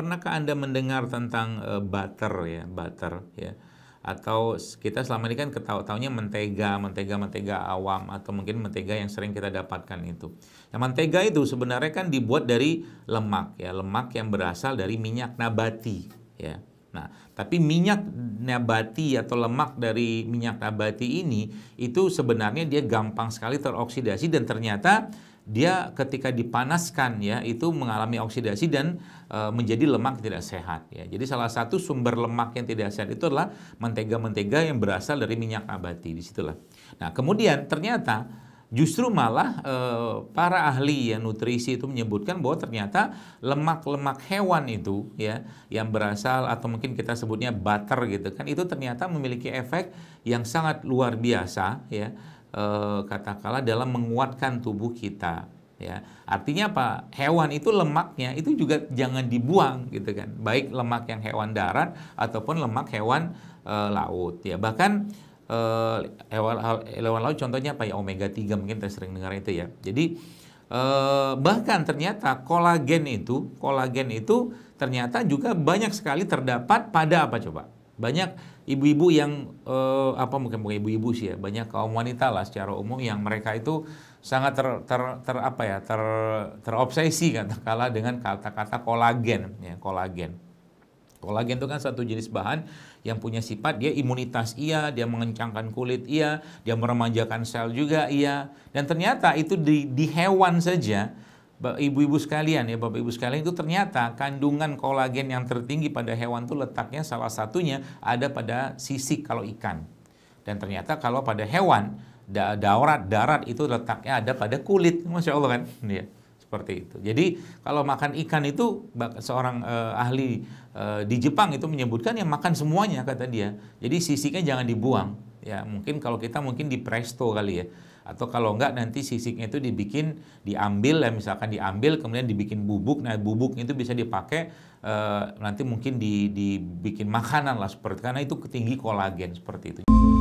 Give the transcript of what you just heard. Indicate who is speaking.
Speaker 1: pernahkah Anda mendengar tentang uh, butter ya, butter ya? Atau kita selama ini kan ketahu mentega, mentega, mentega awam atau mungkin mentega yang sering kita dapatkan itu. Nah, mentega itu sebenarnya kan dibuat dari lemak ya, lemak yang berasal dari minyak nabati ya. Nah, tapi minyak nabati atau lemak dari minyak nabati ini itu sebenarnya dia gampang sekali teroksidasi dan ternyata dia ketika dipanaskan ya itu mengalami oksidasi dan e, menjadi lemak tidak sehat ya. Jadi salah satu sumber lemak yang tidak sehat itu adalah mentega-mentega yang berasal dari minyak di disitulah. Nah kemudian ternyata justru malah e, para ahli ya nutrisi itu menyebutkan bahwa ternyata lemak-lemak hewan itu ya yang berasal atau mungkin kita sebutnya butter gitu kan itu ternyata memiliki efek yang sangat luar biasa ya e, katakanlah dalam menguatkan tubuh kita ya artinya apa hewan itu lemaknya itu juga jangan dibuang gitu kan baik lemak yang hewan darat ataupun lemak hewan e, laut ya bahkan e, hewan hewan laut contohnya apa ya omega 3 mungkin kita sering dengar itu ya jadi e, bahkan ternyata kolagen itu kolagen itu ternyata juga banyak sekali terdapat pada apa coba banyak ibu-ibu yang eh, apa mungkin bukan ibu-ibu sih ya, banyak kaum wanita lah secara umum yang mereka itu sangat ter, ter, ter apa ya, ter terobsesi katakala dengan kata-kata kolagen ya, kolagen. Kolagen itu kan satu jenis bahan yang punya sifat dia imunitas iya, dia mengencangkan kulit iya, dia meremajakan sel juga iya. Dan ternyata itu di, di hewan saja ibu-ibu sekalian ya Bapak Ibu sekalian itu ternyata kandungan kolagen yang tertinggi pada hewan itu letaknya salah satunya ada pada sisik kalau ikan. Dan ternyata kalau pada hewan da darat darat itu letaknya ada pada kulit. Masya Allah kan? Ya, seperti itu. Jadi kalau makan ikan itu seorang eh, ahli eh, di Jepang itu menyebutkan yang makan semuanya kata dia. Jadi sisiknya jangan dibuang. Ya, mungkin kalau kita mungkin di presto kali ya atau kalau enggak nanti sisiknya itu dibikin diambil ya misalkan diambil kemudian dibikin bubuk nah bubuknya itu bisa dipakai e, nanti mungkin di, dibikin makanan lah seperti karena itu tinggi kolagen seperti itu.